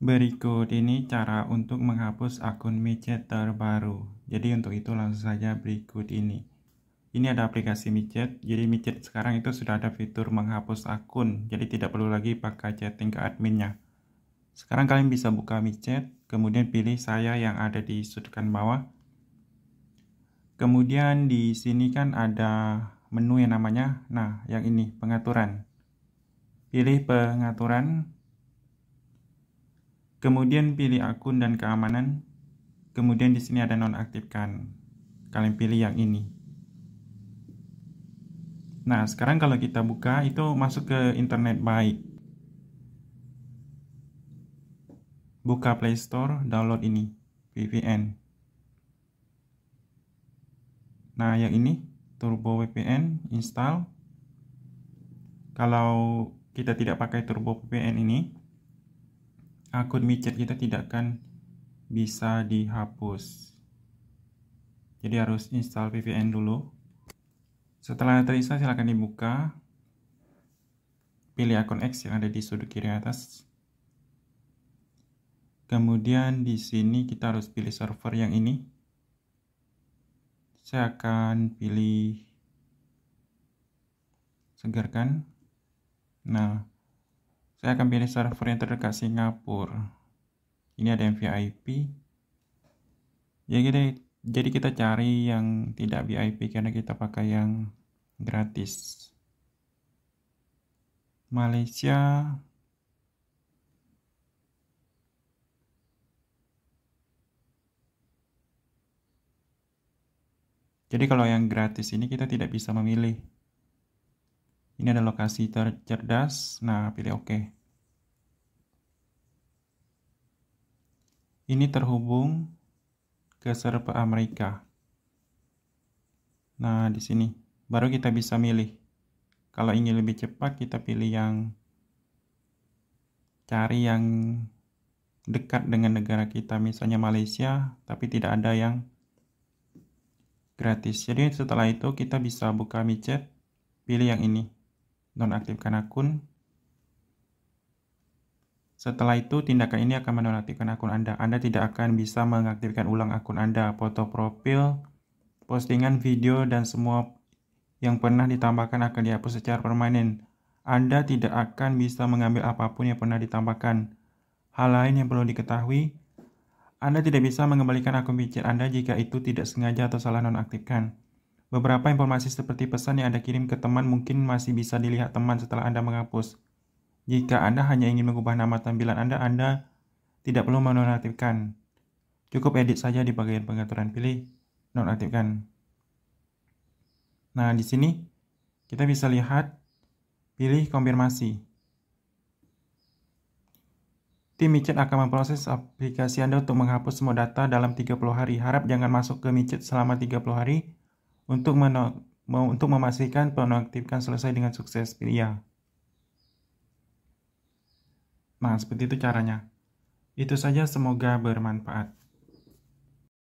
Berikut ini cara untuk menghapus akun Micet terbaru. Jadi untuk itu langsung saja berikut ini. Ini ada aplikasi Micet. Jadi Micet sekarang itu sudah ada fitur menghapus akun. Jadi tidak perlu lagi pakai chatting ke adminnya. Sekarang kalian bisa buka Micet, kemudian pilih saya yang ada di sudutkan bawah. Kemudian di sini kan ada menu yang namanya, nah yang ini pengaturan. Pilih pengaturan, Kemudian pilih akun dan keamanan. Kemudian di sini ada nonaktifkan. Kalian pilih yang ini. Nah, sekarang kalau kita buka itu masuk ke internet baik. Buka Play Store, download ini, VPN. Nah, yang ini Turbo VPN install. Kalau kita tidak pakai Turbo VPN ini, akun micet kita tidak akan bisa dihapus jadi harus install VPN dulu setelah terinstall silahkan dibuka pilih akun X yang ada di sudut kiri atas kemudian di sini kita harus pilih server yang ini saya akan pilih segarkan nah saya akan pilih server yang terdekat Singapura. Ini ada yang VIP. Ya kita, jadi kita cari yang tidak VIP karena kita pakai yang gratis. Malaysia Jadi kalau yang gratis ini kita tidak bisa memilih ini ada lokasi tercerdas, Nah, pilih OK. Ini terhubung ke server Amerika. Nah, di sini baru kita bisa milih. Kalau ingin lebih cepat, kita pilih yang cari yang dekat dengan negara kita, misalnya Malaysia, tapi tidak ada yang gratis. Jadi, setelah itu kita bisa buka micet, pilih yang ini nonaktifkan akun. Setelah itu, tindakan ini akan menonaktifkan akun Anda. Anda tidak akan bisa mengaktifkan ulang akun Anda, foto profil, postingan video, dan semua yang pernah ditambahkan akan dihapus secara permanen. Anda tidak akan bisa mengambil apapun yang pernah ditambahkan. Hal lain yang perlu diketahui, Anda tidak bisa mengembalikan akun picture Anda jika itu tidak sengaja atau salah nonaktifkan. Beberapa informasi seperti pesan yang Anda kirim ke teman mungkin masih bisa dilihat teman setelah Anda menghapus. Jika Anda hanya ingin mengubah nama tampilan Anda, Anda tidak perlu menonaktifkan. Cukup edit saja di bagian pengaturan pilih nonaktifkan. Nah, di sini kita bisa lihat pilih konfirmasi. Tim Micet akan memproses aplikasi Anda untuk menghapus semua data dalam 30 hari. Harap jangan masuk ke Micet selama 30 hari untuk, meno- untuk memastikan penonaktifkan selesai dengan sukses ya. Nah, seperti itu caranya. Itu saja, semoga bermanfaat.